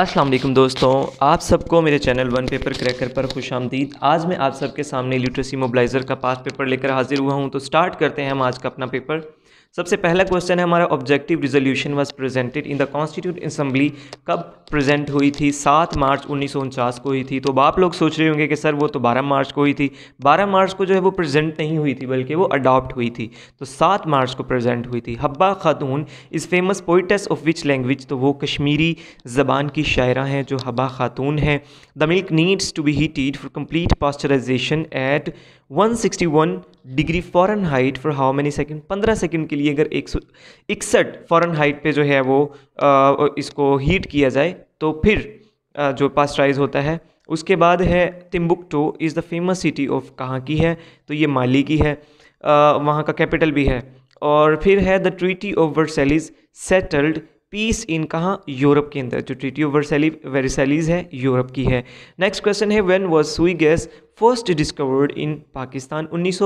असलम दोस्तों आप सबको मेरे चैनल वन पेपर क्रैकर पर खुश आमदीद आज मैं आप सबके सामने लिटरेसी मोबलाइज़र का पास पेपर लेकर हाजिर हुआ हूं तो स्टार्ट करते हैं हम आज का अपना पेपर सबसे पहला क्वेश्चन है हमारा objective resolution was presented in the constituent assembly कब प्रेजेंट हुई थी सात मार्च उन्नीस को हुई थी तो आप लोग सोच रहे होंगे कि सर वो तो बारह मार्च को हुई थी बारह मार्च को जो है वो प्रेजेंट नहीं हुई थी बल्कि वो अडॉप्ट हुई थी तो सात मार्च को प्रेजेंट हुई थी Habba Khatoon is famous poets of which language तो वो कश्मीरी ज़बान की शायरा हैं जो हब्बा खातून हैं the milk needs to be heated for complete pasteurisation at one degree Fahrenheit for how many second पंद्रह सेकेंड के लिए अगर एक सौ इकसठ फॉरन हाइट पर जो है वो आ, इसको हीट किया जाए तो फिर आ, जो पास्चराइज होता है उसके बाद है Timbuktu is the famous city of कहाँ की है तो ये माली की है वहाँ का कैपिटल भी है और फिर है the treaty of Versailles settled peace in कहाँ यूरोप के अंदर जो ट्रिटी ऑफ वर्सैली वेरिसैलीज है यूरोप की है नेक्स्ट क्वेश्चन है when was Sui gas first discovered in Pakistan उन्नीस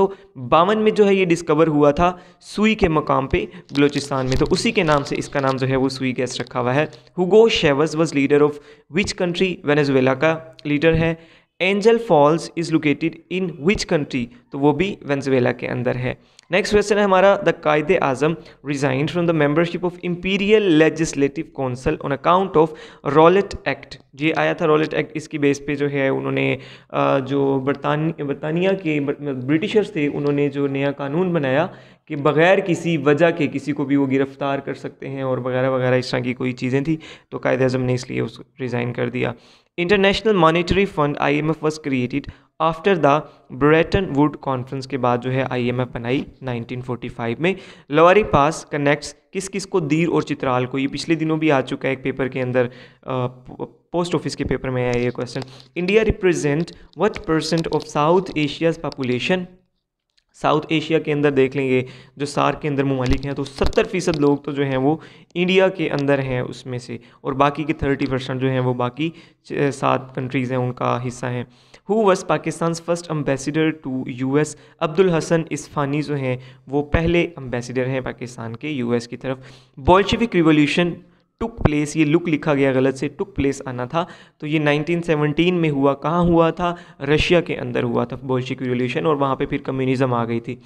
में जो है ये डिस्कवर हुआ था सुई के मकाम पे बलोचिस्तान में तो उसी के नाम से इसका नाम जो है वो सुई गैस रखा हुआ है Hugo Chavez was leader of which country Venezuela का लीडर है Angel Falls is located in which country तो वो भी वेंजवेला के अंदर है नेक्स्ट क्वेश्चन है हमारा the Quaid Azam resign from the membership of Imperial Legislative Council on account of Rowlatt Act ये आया था रॉलेट एक्ट इसकी बेस पे जो है उन्होंने जो बरतानिया बरतानिया के मतलब ब्रिटिशर्स थे उन्होंने जो नया कानून बनाया कि बग़ैर किसी वजह के किसी को भी वो गिरफ़्तार कर सकते हैं और वगैरह वगैरह इस तरह की कोई चीज़ें थी तो कायद अजम ने इसलिए उस रिज़ाइन कर दिया International Monetary Fund I M F was created after the Bretton Wood conference के बाद जो है आईएमएफ बनाई 1945 में लवारी पास कनेक्ट्स किस किस को दीर और चित्राल को ये पिछले दिनों भी आ चुका है एक पेपर के अंदर पोस्ट ऑफिस के पेपर में आया ये question India represent what percent of South Asia's population South Asia के अंदर देख लेंगे जो सार के अंदर ममालिक हैं तो सत्तर फ़ीसद लोग तो जो हैं वो इंडिया के अंदर हैं उसमें से और बाकी के थर्टी परसेंट जो हैं वो बाकी सात कंट्रीज़ हैं उनका हिस्सा हैं who was Pakistan first ambassador to U S Abdul Hasan Ispahani जो हैं वो पहले अम्बेसडर हैं पाकिस्तान के यू एस की तरफ बॉल्शविक रिवोल्यूशन टुक प्लेस ये लुक लिखा गया गलत से टुक प्लेस आना था तो ये 1917 में हुआ कहाँ हुआ था रशिया के अंदर हुआ था बोल्शिक रिवोल्यूशन और वहाँ पे फिर कम्युनिज्म आ गई थी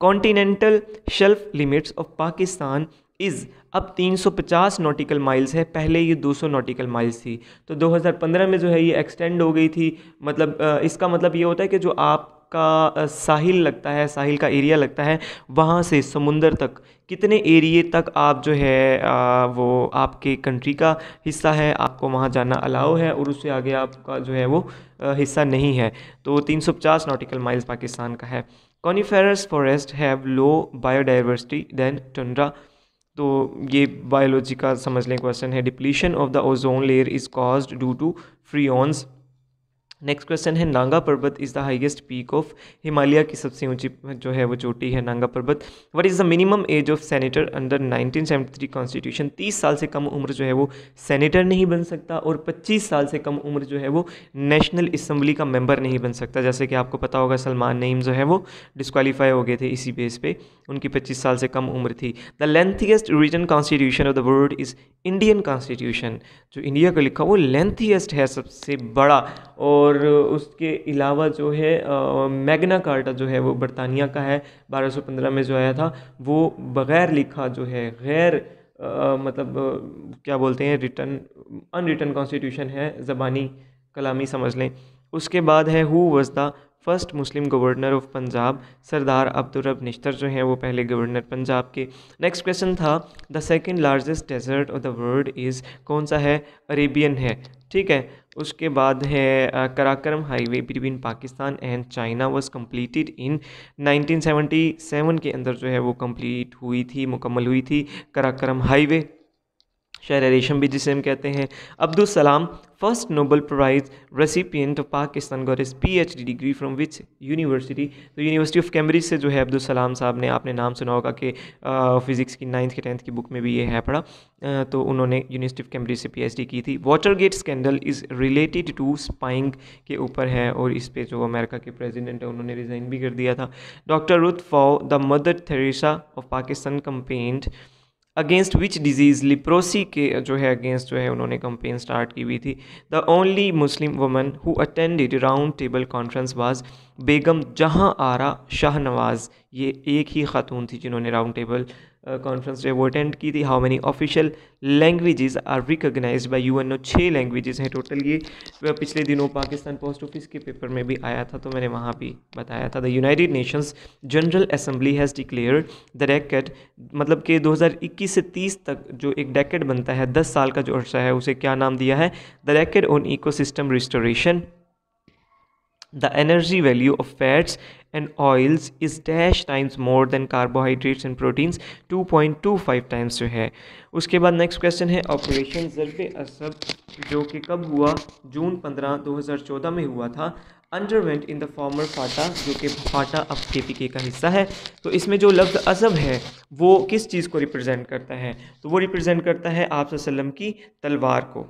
continental shelf limits of Pakistan is अब 350 नॉटिकल माइल्स है पहले ये 200 नॉटिकल माइल्स थी तो 2015 में जो है ये एक्सटेंड हो गई थी मतलब इसका मतलब ये होता है कि जो आप का साहिल लगता है साहिल का एरिया लगता है वहाँ से समुंदर तक कितने एरिए तक आप जो है आ, वो आपके कंट्री का हिस्सा है आपको वहाँ जाना अलाउ है और उससे आगे आपका जो है वो हिस्सा नहीं है तो 350 नॉटिकल माइल्स पाकिस्तान का है coniferous forest have low biodiversity than tundra तो ये बायोलॉजी का समझ लें क्वेश्चन है depletion of the ozone layer is caused due to ones next question है Nanga Parbat is the highest peak of Himalaya की सबसे ऊंची जो है वो चोटी है Nanga Parbat what is the minimum age of senator under 1973 constitution 30 साल से कम उम्र जो है वो सेनेटर नहीं बन सकता और 25 साल से कम उम्र जो है वो नेशनल असम्बली का मेंबर नहीं बन सकता जैसे कि आपको पता होगा सलमान नईम जो है वो डिस्कवालीफाई हो गए थे इसी बेस पे उनकी पच्चीस साल से कम उम्र थी the lengthiest region constitution of the world is Indian constitution जो इंडिया का लिखा वो लेंथियस्ट है सबसे बड़ा और और उसके अलावा जो है मैगना कार्टा जो है वो बरतानिया का है 1215 में जो आया था वो बग़ैर लिखा जो है गैर मतलब क्या बोलते हैं रिटर्न अनरिटर्न कॉन्स्टिट्यूशन है ज़बानी कलामी समझ लें उसके बाद है who was the first Muslim governor of Punjab Sardar Abdul Rab Nishtar जो हैं वो पहले गवर्नर पंजाब के नेक्स्ट क्वेश्चन था the second largest desert of the world is कौन सा है अरेबियन है ठीक है उसके बाद है Karakoram highway between Pakistan and China was completed in 1977 के अंदर जो है वो कंप्लीट हुई थी मुकम्मल हुई थी कराक्रम हाईवे शायर रेशम भी जिसे हम कहते हैं Abdul Salam first Nobel prize recipient of Pakistan got is P H D degree from which university तो यूनिवर्सिटी ऑफ कैम्ब्रिज से जो है अब्दुल सलाम साहब ने आपने नाम सुना होगा कि फिज़िक्स की नाइन्थ के टेंथ की बुक में भी ये है पढ़ा आ, तो उन्होंने यूनिवर्सिटी ऑफ कैम्ब्रिज से पी एच डी की थी Watergate scandal is related to spying के ऊपर है और इस पर जो अमेरिका के प्रेजिडेंट है उन्होंने रिज़ाइन भी कर दिया था doctor Ruth Pfau the Mother Teresa of Pakistan campaigned against which disease leprosy के जो है अगेंस्ट जो है उन्होंने कंपेन स्टार्ट की हुई थी the only Muslim woman who attended round table conference was Begum Jahan Ara Shahnawaz ये एक ही खातून थी जिन्होंने राउंड टेबल कॉन्फ्रेंस जो है वो अटेंड की थी how many official languages are by U N O छः लैंग्वेजेस हैं टोटल ये पिछले दिनों पाकिस्तान पोस्ट ऑफिस के पेपर में भी आया था तो मैंने वहाँ भी बताया था the United Nations General Assembly has declare the decade मतलब कि 2021 से 30 तक जो एक डेकेट बनता है दस साल का जो अर्सा है उसे क्या नाम दिया है the decade on ecosystem restoration the energy value of fats and oils is dash times more than carbohydrates and proteins 2.25 times जो है उसके बाद नेक्स्ट क्वेश्चन है ऑपरेशन ज़रब असब जो कि कब हुआ जून 15 2014 में हुआ था underwent in the former FATA जो कि फाटा अब के पी के का हिस्सा है तो इसमें जो लफ्ज़ अजब है वो किस चीज़ को रिप्रेजेंट करता है तो वो रिप्रेजेंट करता है आप की तलवार को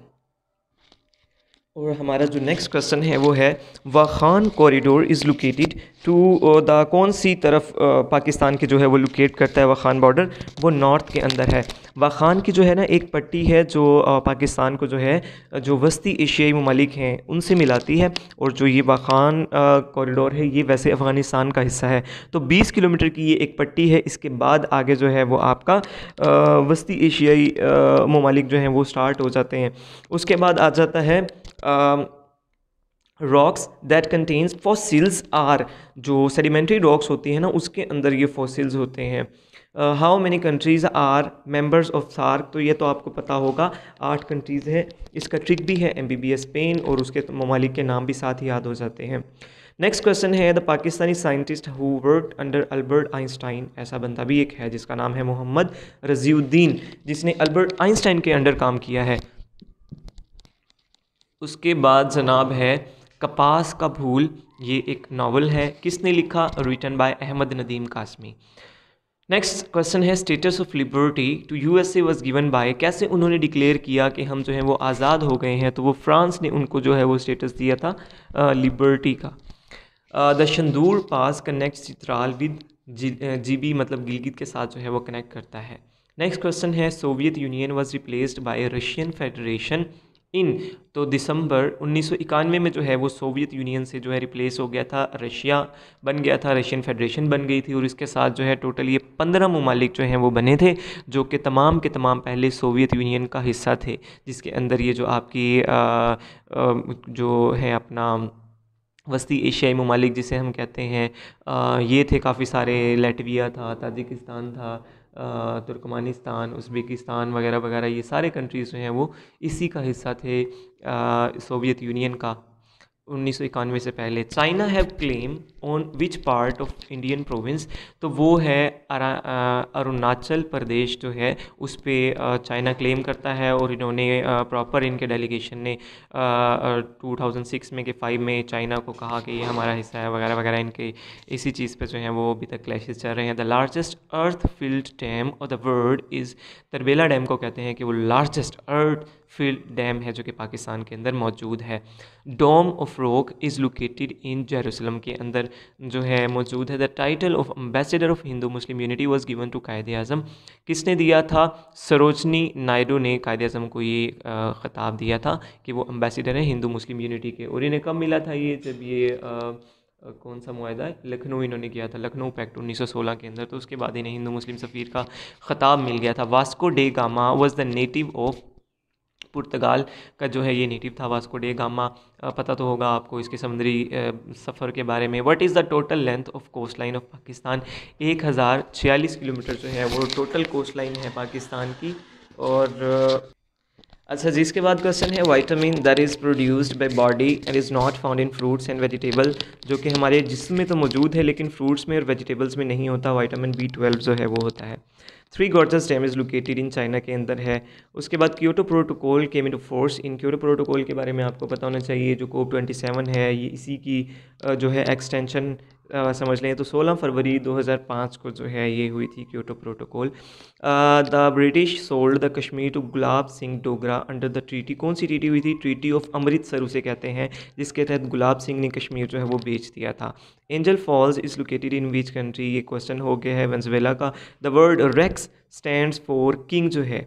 और हमारा जो नेक्स्ट क्वेश्चन है वो है Wakhan corridor is located to the कौन सी तरफ पाकिस्तान के जो है वो लोकेट करता है वाखान बॉर्डर वो नॉर्थ के अंदर है वाखान की जो है ना एक पट्टी है जो पाकिस्तान को जो है जो वस्ती एशियाई ममालिक हैं उनसे मिलाती है और जो ये वाखान कॉरिडोर है ये वैसे अफ़गानिस्तान का हिस्सा है तो बीस किलोमीटर की ये एक पट्टी है इसके बाद आगे जो है वो आपका वस्ती एशियाई ममालिक जो हैं वो स्टार्ट हो जाते हैं उसके बाद आ जाता है rocks that contains fossils are जो सेडिमेंट्री रॉक्स होती हैं ना उसके अंदर ये फॉसिल्स होते हैं how many countries are members of SAARC तो ये तो आपको पता होगा आठ कंट्रीज़ हैं इसका ट्रिक भी है M B B S Spain और उसके तो ममालिक के नाम भी साथ ही याद हो जाते हैं नेक्स्ट क्वेश्चन है the Pakistani scientist who work under Albert Einstein ऐसा बंदा भी एक है जिसका नाम है मोहम्मद रजीउद्दीन जिसने अल्बर्ट आइंस्टाइन के अंडर काम किया है उसके बाद जनाब है कपास का फूल ये एक नावल है किसने लिखा written by Ahmad Nadeem Qasmi next question है statue of liberty to U S A was given by कैसे उन्होंने डिक्लेयर किया कि हम जो है वो आज़ाद हो गए हैं तो वो फ्रांस ने उनको जो है वो स्टेटस दिया था लिबर्टी का the Shandur pass connect Chitral with G B मतलब गिलगित के साथ जो है वो कनेक्ट करता है नेक्स्ट क्वेश्चन है Soviet Union was replaced by Russian Federation in तो दिसंबर उन्नीस में जो है वो सोवियत यूनियन से जो है रिप्लेस हो गया था रशिया बन गया था रशियन फेडरेशन बन गई थी और इसके साथ जो है टोटल ये पंद्रह ममालिक जो हैं वो बने थे जो कि तमाम के तमाम पहले सोवियत यूनियन का हिस्सा थे जिसके अंदर ये जो आपकी आ, आ, जो है अपना वस्ती एशियाई ममालिक जिसे हम कहते हैं आ, ये थे काफ़ी सारे लेटविया था ताजिकिस्तान था तुर्कमानिस्तान उज़्बेकिस्तान वगैरह वगैरह ये सारे कंट्रीज़ जो हैं वो इसी का हिस्सा थे सोवियत यूनियन का उन्नीस से पहले China have claim on which part of Indian province तो वो है अरुणाचल प्रदेश जो है उस पर चाइना क्लेम करता है और इन्होंने प्रॉपर इनके डेलीगेशन ने 2006 में के फाइव में चाइना को कहा कि ये हमारा हिस्सा है वगैरह वगैरह इनके इसी चीज़ पे जो है वो अभी तक क्लैशेज चल रहे हैं the largest earth field dam और the world is Tarbela dam को कहते हैं कि वो लार्जेस्ट अर्थ फील डैम है जो कि पाकिस्तान के अंदर मौजूद है Dome of Rock is located in Jerusalem के अंदर जो है मौजूद है the title of ambassador of Hindu Muslim unity was given to Quaid Azam किसने दिया था सरोजनी नायडू ने कायद अजम को ये ख़ताब दिया था कि वो एम्बेसडर हैं हिंदू मुस्लिम यूनिटी के और इन्हें कब मिला था ये जब ये आ, कौन सा माहा है लखनऊ इन्होंने किया था लखनऊ पैक्ट 1916 के अंदर तो उसके बाद इन्हें हिंदू मुस्लिम सफ़ीर का ख़ताब मिल गया था Vasco da Gama was the native of पुर्तगाल का जो है ये नेटिव था वास्को डे गामा पता तो होगा आपको इसके समुद्री सफ़र के बारे में what is the total length of coast line of Pakistan एक हज़ार छियालीस किलोमीटर जो है वो टोटल कोस्ट लाइन है पाकिस्तान की और अच्छा जी इसके बाद क्वेश्चन है vitamin that is produced by body and is not found in fruits and vegetable जो कि हमारे जिसम में तो मौजूद है लेकिन फ्रूट्स में और वेजिटेबल्स में नहीं होता वाइटामिन बी ट्वेल्व जो है वो होता है three Gorges dam is located in China के अंदर है उसके बाद Kyoto protocol came in force in Kyoto protocol के बारे में आपको पता होना चाहिए जो कोप ट्वेंटी सेवन है ये इसी की जो है एक्सटेंशन समझ लें तो 16 फरवरी 2005 को जो है ये हुई थी Kyoto protocol the British sold the Kashmir to Gulab Singh Dogra under the treaty कौन सी ट्रीटी हुई थी ट्रीटी ऑफ अमृतसर उसे कहते हैं जिसके तहत गुलाब सिंह ने कश्मीर जो है वो बेच दिया था Angel Falls is located in which country ये क्वेश्चन हो गया है वेंजवेला का the word rex stand for king जो है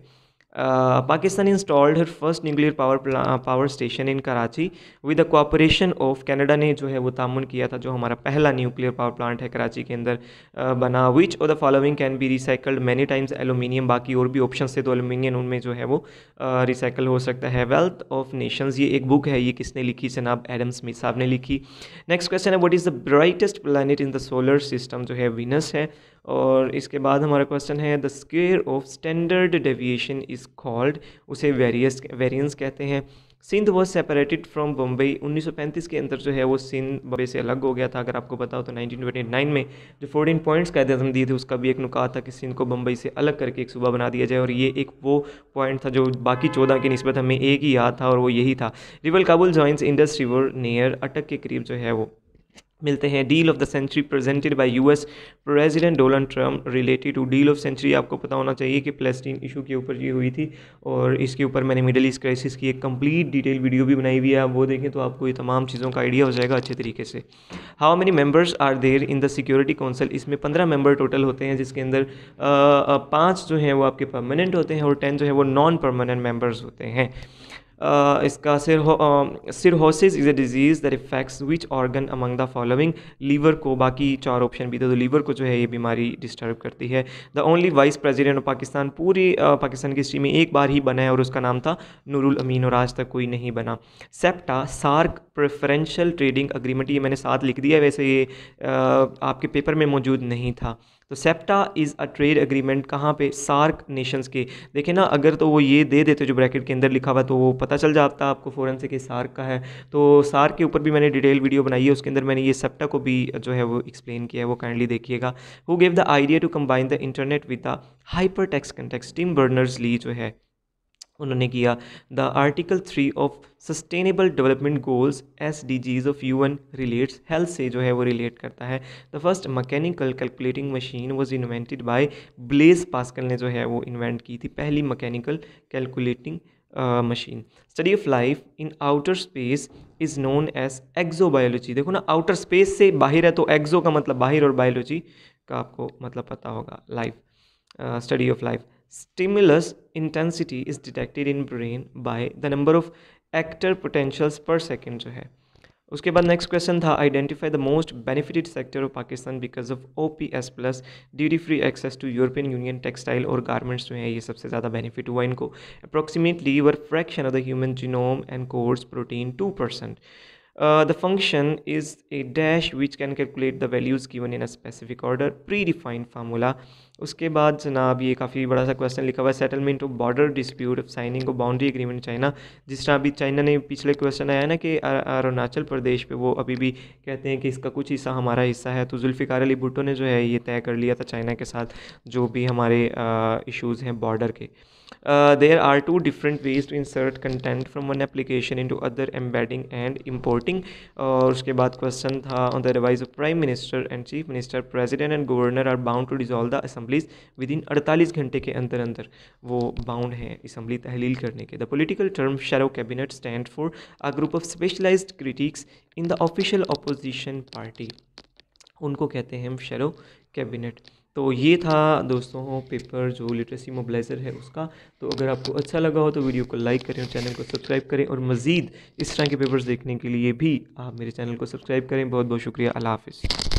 Pakistan installed her first nuclear power power station in Karachi with the cooperation of Canada ने जो है वो तामन किया था जो हमारा पहला न्यूक्लियर पावर प्लांट है कराची के अंदर uh, बना विच और the following can be recycled many times aluminium बाकी और भी ऑप्शन थे तो एलुमिनियम उनमें जो है वो रिसाइकल uh, हो सकता है वेल्थ ऑफ नेशन ये एक बुक है ये किसने लिखी जनाब एडम स्मिथ साहब ने लिखी नेक्स्ट क्वेश्चन है what is the brightest planet in the solar system जो है विनस है और इसके बाद हमारा क्वेश्चन है the square of standard deviation is called उसे वेरियस वेरियंस कहते हैं Sindh was separated from Bombay 1935 के अंदर जो है वो सिंध बम्बई से अलग हो गया था अगर आपको तो नाइनटीन तो 1929 में जो 14 पॉइंट्स का अजम दिए थे उसका भी एक नुका था कि सिंध को बम्बई से अलग करके एक सूबा बना दिया जाए और ये एक वो पॉइंट था जो बाकी चौदह की नस्बत हमें एक ही याद था और वो यही था river Kabul joins Indus river near Attock के करीब जो है वो मिलते हैं deal of the century presented by US president Donald Trump related to deal of century आपको पता होना चाहिए कि प्लेस्टीन इशू के ऊपर ये हुई थी और इसके ऊपर मैंने मिडल ईस्ट क्राइसिस की एक कंप्लीट डिटेल वीडियो भी बनाई हुई है आप वो देखें तो आपको ये तमाम चीज़ों का आइडिया हो जाएगा अच्छे तरीके से how many members are there in the security council इसमें पंद्रह मेम्बर टोटल होते हैं जिसके अंदर पाँच जो हैं वो आपके परमानेंट होते हैं और टेन जो है वो नॉन परमानेंट मेम्बर्स होते हैं इसका इसका cirrhosis is a disease that affects which organ among the following liver को बाकी चार ऑप्शन भी थे तो लीवर को जो है ये बीमारी डिस्टर्ब करती है the only vice president of Pakistan पूरी पाकिस्तान uh, की हिस्ट्री में एक बार ही बना है और उसका नाम था नूरुल अमीन और आज तक कोई नहीं बना SAPTA SAARC preferential trading agreement ये मैंने साथ लिख दिया वैसे ये uh, आपके पेपर में मौजूद नहीं था तो SAPTA is a trade agreement कहाँ पे सार्क नेशंस के देखे ना अगर तो वो ये दे देते जो ब्रैकेट के अंदर लिखा हुआ तो वो पता चल जाता आपको फ़ौरन से कि सार्क का है तो सार्क के ऊपर भी मैंने डिटेल वीडियो बनाई है उसके अंदर मैंने ये सेप्टा को भी जो है वो एक्सप्लेन किया है वो काइंडली देखिएगा who gave the idea to combine the internet with the hypertext context Tim Berners Lee जो है उन्होंने किया the article three of sustainable development goals S D Gs of U N relates health से जो है वो relate करता है the first mechanical calculating machine was invented by Blaise Pascal ने जो है वो इन्वेंट की थी पहली mechanical calculating machine study of life in outer space is known as exobiology देखो ना आउटर स्पेस से बाहर है तो एक्जो का मतलब बाहर और बायोलॉजी का आपको मतलब पता होगा life study of life stimulus intensity is detected in brain by the number of actor potentials per second जो है उसके बाद नेक्स्ट क्वेश्चन था identify the most benefited sector of Pakistan because of O P S plus duty free access to European Union textile और garments जो हैं ये सबसे ज़्यादा बेनिफिट हुआ इनको approximately what fraction of the human genome encodes protein two percent the uh, the function is a dash which can calculate the values given in a specific order predefined formula उसके बाद जनाब ये काफ़ी बड़ा सा question लिखा हुआ है settlement of border dispute of signing of boundary agreement China जिस तरह अभी चाइना ने पिछले क्वेश्चन आया ना कि अरुणाचल प्रदेश पे वो अभी भी कहते हैं कि इसका कुछ हिस्सा हमारा हिस्सा है तो जुल्फ़िकार अली भुट्टो ने जो है ये तय कर लिया था चाइना के साथ जो भी हमारे इशूज़ हैं बॉर्डर के Uh, there are two different ways to insert content from one application into other embedding and importing और उसके बाद question था on the advice of prime minister and chief minister president and governor are bound to dissolve the assemblies within 48 घंटे के अंदर अंदर वो bound हैं असम्बली तहलील करने के the political term shadow cabinet stand for a group of specialized critics in the official opposition party उनको कहते हैं हम शेरो कैबिनेट तो ये था दोस्तों पेपर जो लिटरेसी मोबलाइज़र है उसका तो अगर आपको अच्छा लगा हो तो वीडियो को लाइक करें और चैनल को सब्सक्राइब करें और मज़ीद इस तरह के पेपर्स देखने के लिए भी आप मेरे चैनल को सब्सक्राइब करें बहुत बहुत शुक्रिया अल्लाह हाफिज़